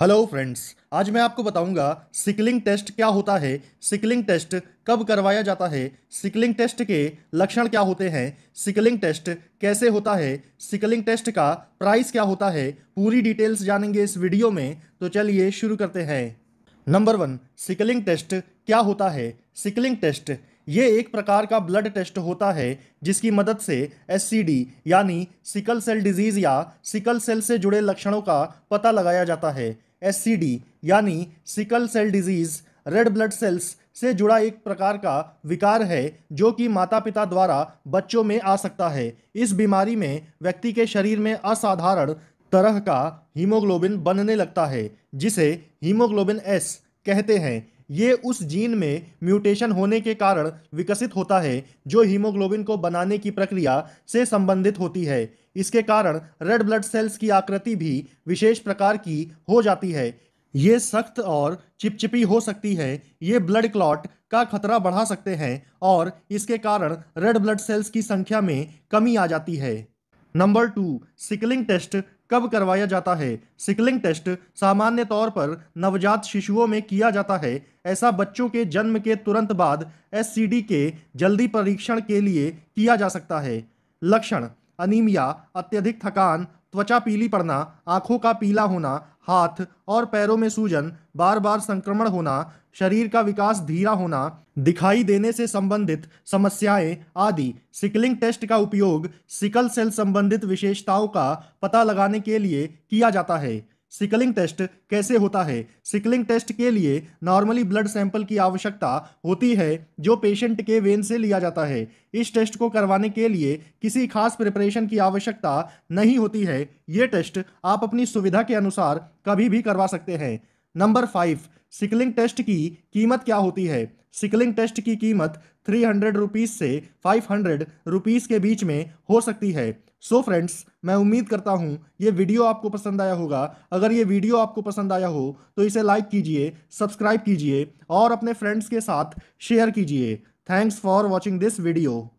hello friends आज मैं आपको बताऊंगा सिकलिंग टेस्ट क्या होता है सिकलिंग टेस्ट कब करवाया जाता है सिकलिंग टेस्ट के लक्षण क्या होते हैं सिकलिंग टेस्ट कैसे होता है सिकलिंग टेस्ट का प्राइस क्या होता है पूरी डिटेल्स जानेंगे इस वीडियो में तो चलिए शुरू करते हैं नंबर वन सिकलिंग टेस्ट क्या होता है सिकलिंग टेस्ट ये एक प्रकार का ब्लड टेस्ट होता है जिसकी मदद से एस यानी सिकल सेल डिजीज़ या सिकल सेल से जुड़े लक्षणों का पता लगाया जाता है एस यानी sickle cell disease red blood cells से जुड़ा एक प्रकार का विकार है जो कि माता पिता द्वारा बच्चों में आ सकता है इस बीमारी में व्यक्ति के शरीर में असाधारण तरह का हीमोग्लोबिन बनने लगता है जिसे हीमोग्लोबिन एस कहते हैं ये उस जीन में म्यूटेशन होने के कारण विकसित होता है जो हीमोग्लोबिन को बनाने की प्रक्रिया से संबंधित होती है इसके कारण रेड ब्लड सेल्स की आकृति भी विशेष प्रकार की हो जाती है ये सख्त और चिपचिपी हो सकती है ये ब्लड क्लॉट का खतरा बढ़ा सकते हैं और इसके कारण रेड ब्लड सेल्स की संख्या में कमी आ जाती है नंबर टू सिकलिंग टेस्ट कब करवाया जाता है सिकलिंग टेस्ट सामान्य तौर पर नवजात शिशुओं में किया जाता है ऐसा बच्चों के जन्म के तुरंत बाद एस के जल्दी परीक्षण के लिए किया जा सकता है लक्षण अनीमिया अत्यधिक थकान त्वचा पीली पड़ना आंखों का पीला होना हाथ और पैरों में सूजन बार बार संक्रमण होना शरीर का विकास धीरा होना दिखाई देने से संबंधित समस्याएं आदि सिकलिंग टेस्ट का उपयोग सिकल सेल संबंधित विशेषताओं का पता लगाने के लिए किया जाता है सिकलिंग टेस्ट कैसे होता है सिकलिंग टेस्ट के लिए नॉर्मली ब्लड सैंपल की आवश्यकता होती है जो पेशेंट के वेन से लिया जाता है इस टेस्ट को करवाने के लिए किसी खास प्रिपरेशन की आवश्यकता नहीं होती है ये टेस्ट आप अपनी सुविधा के अनुसार कभी भी करवा सकते हैं नंबर फाइव सिकलिंग टेस्ट की कीमत क्या होती है सिकलिंग टेस्ट की कीमत थ्री हंड्रेड रुपीज़ से फाइव हंड्रेड रुपीज़ के बीच में हो सकती है सो so फ्रेंड्स मैं उम्मीद करता हूँ ये वीडियो आपको पसंद आया होगा अगर ये वीडियो आपको पसंद आया हो तो इसे लाइक कीजिए सब्सक्राइब कीजिए और अपने फ्रेंड्स के साथ शेयर कीजिए thanks for watching this video